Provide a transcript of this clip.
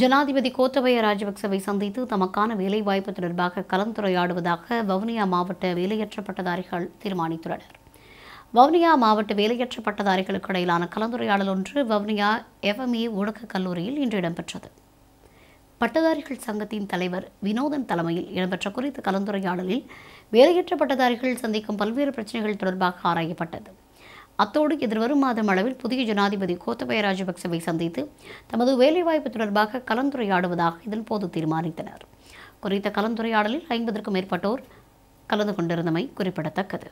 ஜனாதிபதி கோத்தபய ராஜபக்சவை சந்தித்து தமக்கான வேலைவாய்ப்பு தொடர்பாக கலந்துரையாடுவதாக வவுனியா மாவட்ட வேலையற்ற பட்டதாரிகள் தீர்மானித்துள்ளனர் வவுனியா மாவட்ட வேலையற்ற பட்டதாரிகளுக்கு இடையிலான கலந்துரையாடல் ஒன்று வவுனியா எஃப்எம்ஏ ஊடக கல்லூரியில் இன்று இடம்பெற்றது பட்டதாரிகள் சங்கத்தின் தலைவர் வினோதன் தலைமையில் இடம்பெற்ற குறித்த கலந்துரையாடலில் வேலையற்ற பட்டதாரிகள் சந்திக்கும் பல்வேறு பிரச்சனைகள் தொடர்பாக ஆராயப்பட்டது அத்தோடு எதிர்வரும் மாதம் அளவில் புதிய ஜனாதிபதி கோத்தபய ராஜபக்சவை சந்தித்து தமது வேலைவாய்ப்பு தொடர்பாக கலந்துரையாடுவதாக போது தீர்மானித்தனர் குறித்த கலந்துரையாடலில் ஐம்பதற்கும் மேற்பட்டோர் கலந்து கொண்டிருந்தமை குறிப்பிடத்தக்கது